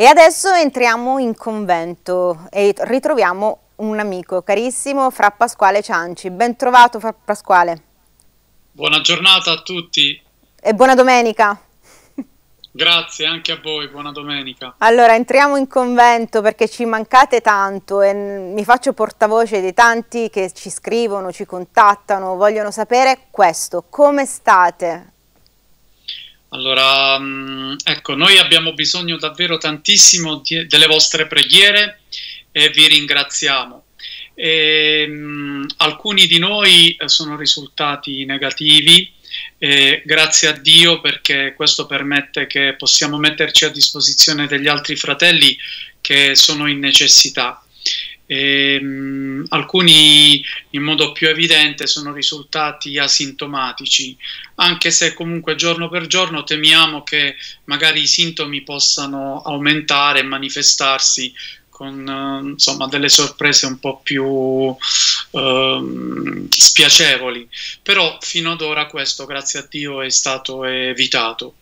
E adesso entriamo in convento e ritroviamo un amico carissimo, Fra Pasquale Cianci. Ben trovato, Fra Pasquale. Buona giornata a tutti. E buona domenica. Grazie anche a voi, buona domenica. Allora, entriamo in convento perché ci mancate tanto e mi faccio portavoce di tanti che ci scrivono, ci contattano, vogliono sapere questo, come state? Allora, mm, ecco, noi abbiamo bisogno davvero tantissimo di, delle vostre preghiere e vi ringraziamo. E, um, alcuni di noi eh, sono risultati negativi, eh, grazie a Dio perché questo permette che possiamo metterci a disposizione degli altri fratelli che sono in necessità. Ehm, alcuni in modo più evidente sono risultati asintomatici, anche se comunque giorno per giorno temiamo che magari i sintomi possano aumentare e manifestarsi con eh, insomma, delle sorprese un po' più ehm, spiacevoli, però fino ad ora questo, grazie a Dio, è stato evitato.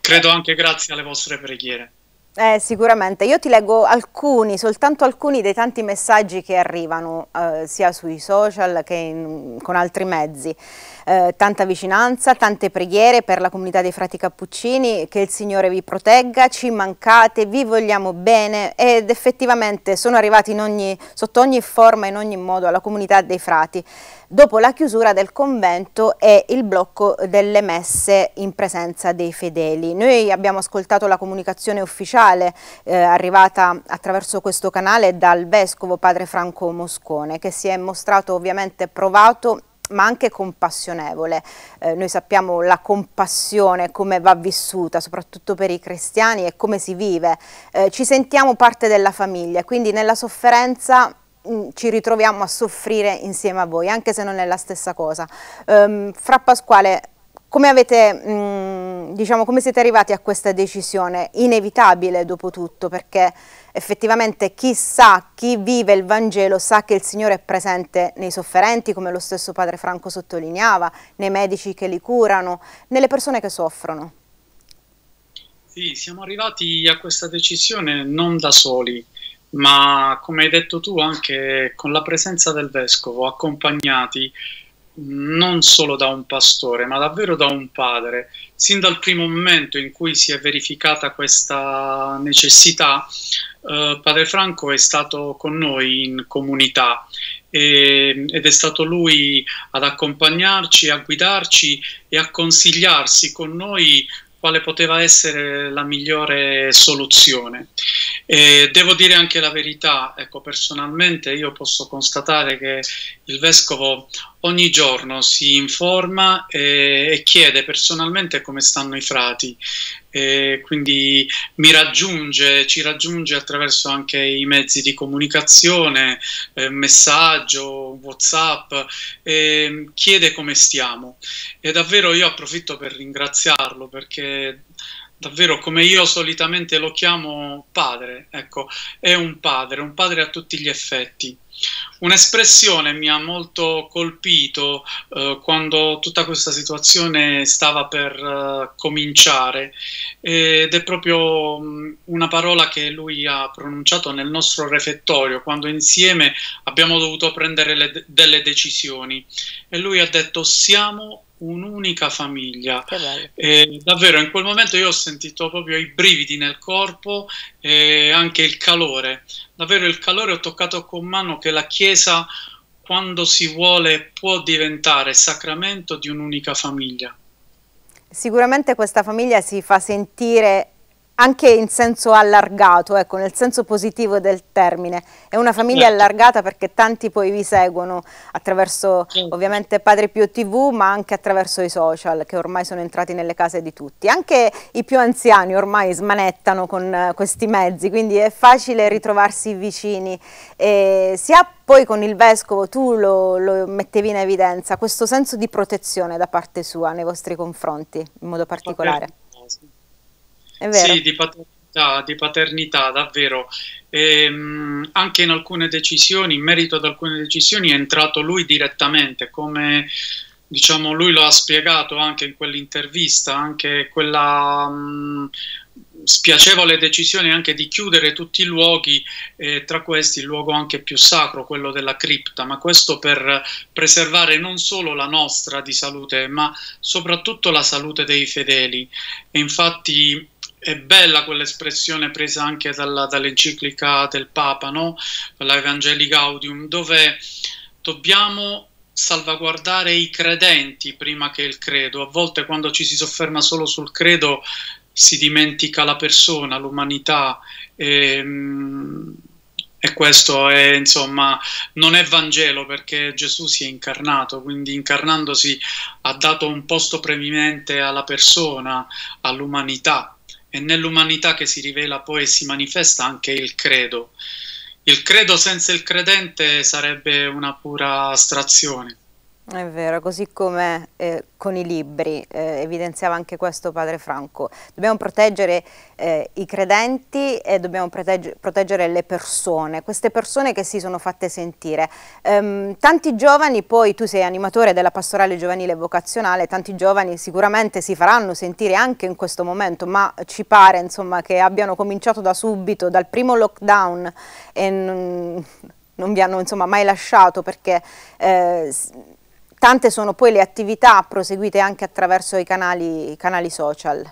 Credo anche grazie alle vostre preghiere. Eh, sicuramente, io ti leggo alcuni, soltanto alcuni dei tanti messaggi che arrivano eh, sia sui social che in, con altri mezzi. Eh, tanta vicinanza, tante preghiere per la comunità dei frati cappuccini, che il Signore vi protegga, ci mancate, vi vogliamo bene ed effettivamente sono arrivati ogni, sotto ogni forma, in ogni modo alla comunità dei frati dopo la chiusura del convento e il blocco delle messe in presenza dei fedeli. Noi abbiamo ascoltato la comunicazione ufficiale eh, arrivata attraverso questo canale dal Vescovo Padre Franco Moscone che si è mostrato ovviamente provato ma anche compassionevole. Eh, noi sappiamo la compassione come va vissuta, soprattutto per i cristiani e come si vive. Eh, ci sentiamo parte della famiglia, quindi nella sofferenza Mm, ci ritroviamo a soffrire insieme a voi, anche se non è la stessa cosa. Um, Fra Pasquale, come, avete, mh, mm, diciamo, come siete arrivati a questa decisione? Inevitabile dopo tutto, perché effettivamente chi sa, chi vive il Vangelo sa che il Signore è presente nei sofferenti, come lo stesso Padre Franco sottolineava, nei medici che li curano, nelle persone che soffrono. Sì, siamo arrivati a questa decisione non da soli, ma come hai detto tu anche con la presenza del vescovo, accompagnati non solo da un pastore, ma davvero da un padre. Sin dal primo momento in cui si è verificata questa necessità, eh, Padre Franco è stato con noi in comunità e, ed è stato lui ad accompagnarci, a guidarci e a consigliarsi con noi quale poteva essere la migliore soluzione. E devo dire anche la verità, ecco, personalmente io posso constatare che il vescovo ogni giorno si informa e, eh, e chiede personalmente come stanno i frati e quindi mi raggiunge, ci raggiunge attraverso anche i mezzi di comunicazione, eh, messaggio, Whatsapp, e chiede come stiamo. E davvero io approfitto per ringraziarlo perché davvero come io solitamente lo chiamo padre, ecco, è un padre, un padre a tutti gli effetti. Un'espressione mi ha molto colpito eh, quando tutta questa situazione stava per eh, cominciare ed è proprio mh, una parola che lui ha pronunciato nel nostro refettorio quando insieme abbiamo dovuto prendere de- delle decisioni e lui ha detto siamo un'unica famiglia. Eh, davvero, in quel momento io ho sentito proprio i brividi nel corpo e anche il calore. Davvero il calore ho toccato con mano che la Chiesa, quando si vuole, può diventare sacramento di un'unica famiglia. Sicuramente questa famiglia si fa sentire anche in senso allargato, ecco, nel senso positivo del termine. È una famiglia certo. allargata perché tanti poi vi seguono attraverso sì. ovviamente Padre Pio TV, ma anche attraverso i social che ormai sono entrati nelle case di tutti. Anche i più anziani ormai smanettano con eh, questi mezzi, quindi è facile ritrovarsi vicini. E ha poi con il vescovo tu lo, lo mettevi in evidenza, questo senso di protezione da parte sua nei vostri confronti, in modo particolare. Okay. È vero. Sì, di paternità, di paternità davvero. E, ehm, mh, anche in alcune decisioni, in merito ad alcune decisioni, è entrato lui direttamente, come diciamo lui lo ha spiegato anche in quell'intervista, anche quella... Mh, mm, spiacevole decisione anche di chiudere tutti i luoghi, eh, tra questi il luogo anche più sacro, quello della cripta, ma questo per preservare non solo la nostra di salute, ma soprattutto la salute dei fedeli. E infatti è bella quell'espressione presa anche dalla, dall'enciclica del Papa, no? la Evangelii Gaudium, dove dobbiamo salvaguardare i credenti prima che il credo. A volte quando ci si sofferma solo sul credo si dimentica la persona, l'umanità. E, ehm, e questo è, insomma, non è Vangelo perché Gesù si è incarnato, quindi incarnandosi ha dato un posto preminente alla persona, all'umanità e nell'umanità che si rivela poi e si manifesta anche il credo. Il credo senza il credente sarebbe una pura astrazione. È vero, così come eh, con i libri, eh, evidenziava anche questo padre Franco. Dobbiamo proteggere eh, i credenti e dobbiamo protegge, proteggere le persone, queste persone che si sono fatte sentire. Ehm, tanti giovani, poi tu sei animatore della pastorale giovanile vocazionale, tanti giovani sicuramente si faranno sentire anche in questo momento, ma ci pare insomma, che abbiano cominciato da subito, dal primo lockdown e non vi hanno insomma, mai lasciato perché eh, Tante sono poi le attività proseguite anche attraverso i canali, i canali social.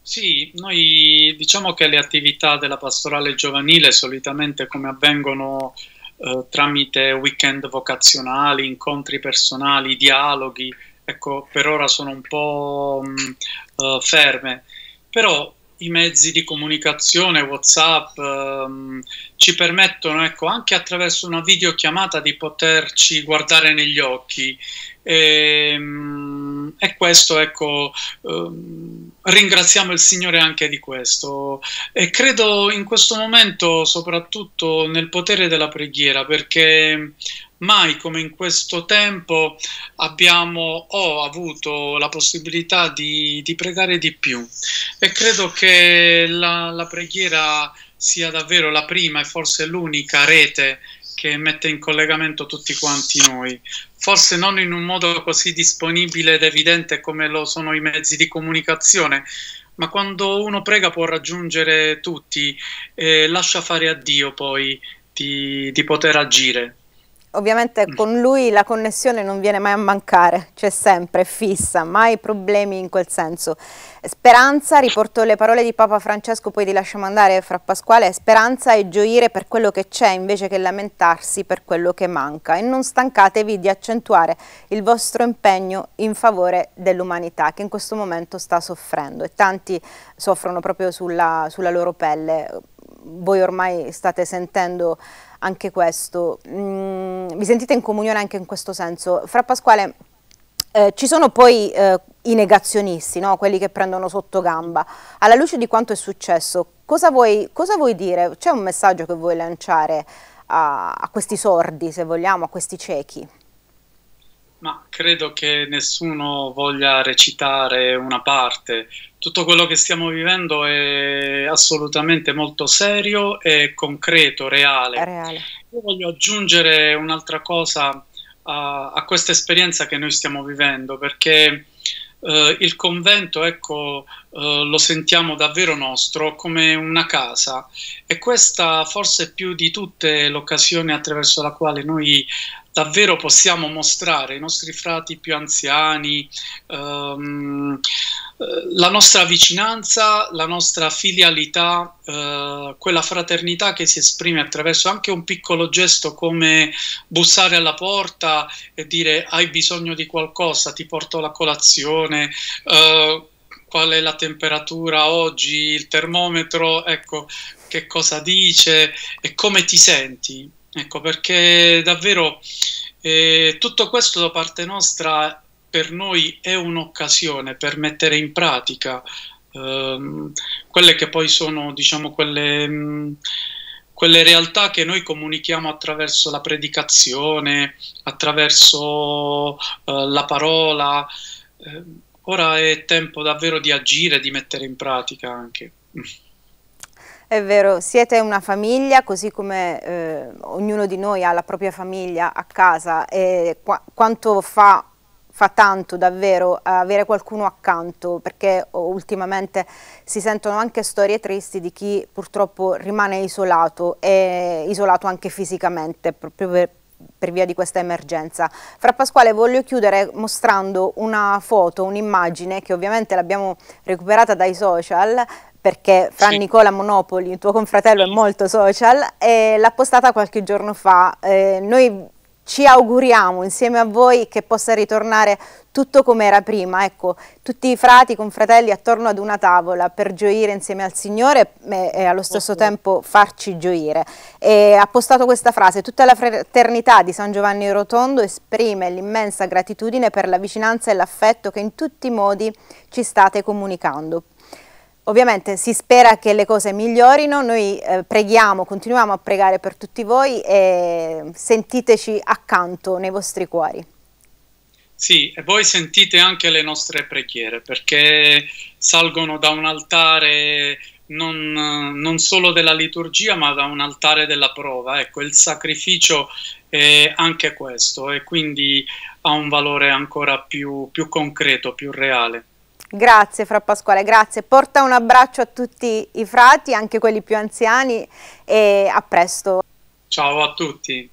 Sì, noi diciamo che le attività della pastorale giovanile solitamente come avvengono eh, tramite weekend vocazionali, incontri personali, dialoghi, ecco, per ora sono un po' mh, mm, eh, ferme, però i mezzi di comunicazione, WhatsApp, ehm, ci permettono ecco, anche attraverso una videochiamata di poterci guardare negli occhi. E, ehm, e questo, ecco, ehm, ringraziamo il Signore anche di questo. E credo in questo momento soprattutto nel potere della preghiera, perché mai come in questo tempo abbiamo ho avuto la possibilità di, di pregare di più e credo che la, la preghiera sia davvero la prima e forse l'unica rete che mette in collegamento tutti quanti noi. Forse non in un modo così disponibile ed evidente come lo sono i mezzi di comunicazione, ma quando uno prega può raggiungere tutti, eh, lascia fare a Dio poi di, di poter agire ovviamente mm. con lui la connessione non viene mai a mancare, c'è sempre, è fissa, mai problemi in quel senso. Speranza, riporto le parole di Papa Francesco, poi ti lasciamo andare fra Pasquale, speranza e gioire per quello che c'è invece che lamentarsi per quello che manca e non stancatevi di accentuare il vostro impegno in favore dell'umanità che in questo momento sta soffrendo e tanti soffrono proprio sulla, sulla loro pelle voi ormai state sentendo anche questo. Mm, vi sentite in comunione anche in questo senso. Fra Pasquale, eh, ci sono poi eh, i negazionisti, no? quelli che prendono sotto gamba. Alla luce di quanto è successo, cosa vuoi, cosa vuoi dire? C'è un messaggio che vuoi lanciare a, a questi sordi, se vogliamo, a questi ciechi? Ma credo che nessuno voglia recitare una parte. Tutto quello che stiamo vivendo è assolutamente molto serio e concreto, reale. reale. Io voglio aggiungere un'altra cosa a, a, questa esperienza che noi stiamo vivendo, perché eh, il convento, ecco, eh, lo sentiamo davvero nostro come una casa e questa forse più di tutte l'occasione attraverso la quale noi davvero possiamo mostrare ai nostri frati più anziani ehm, la nostra vicinanza, la nostra filialità, eh, quella fraternità che si esprime attraverso anche un piccolo gesto come bussare alla porta e dire hai bisogno di qualcosa, ti porto la colazione. Eh, qual è la temperatura oggi, il termometro, ecco che cosa dice e come ti senti Ecco, perché davvero eh, tutto questo da parte nostra per noi è un'occasione per mettere in pratica ehm, quelle che poi sono, diciamo, quelle... Mh, mm, quelle realtà che noi comunichiamo attraverso la predicazione, attraverso eh, la parola. Eh, ora è tempo davvero di agire, di mettere in pratica anche. È vero, siete una famiglia, così come eh, ognuno di noi ha la propria famiglia a casa e qua quanto fa fa tanto davvero avere qualcuno accanto perché oh, ultimamente si sentono anche storie tristi di chi purtroppo rimane isolato e isolato anche fisicamente proprio per, per via di questa emergenza. Fra Pasquale voglio chiudere mostrando una foto, un'immagine che ovviamente l'abbiamo recuperata dai social perché Fran sì. Nicola Monopoli, tuo confratello, sì. è molto social, e l'ha postata qualche giorno fa. Eh, noi ci auguriamo insieme a voi che possa ritornare tutto come era prima, ecco, tutti i frati, confratelli attorno ad una tavola per gioire insieme al Signore e, e allo stesso tempo farci gioire. E ha postato questa frase, tutta la fraternità di San Giovanni Rotondo esprime l'immensa gratitudine per la vicinanza e l'affetto che in tutti i modi ci state comunicando. Ovviamente si spera che le cose migliorino, noi eh, preghiamo, continuiamo a pregare per tutti voi e sentiteci accanto nei vostri cuori. Sì, e voi sentite anche le nostre preghiere perché salgono da un altare non, non solo della liturgia ma da un altare della prova. Ecco, il sacrificio è anche questo e quindi ha un valore ancora più, più concreto, più reale. Grazie Fra Pasquale, grazie. Porta un abbraccio a tutti i frati, anche quelli più anziani e a presto. Ciao a tutti.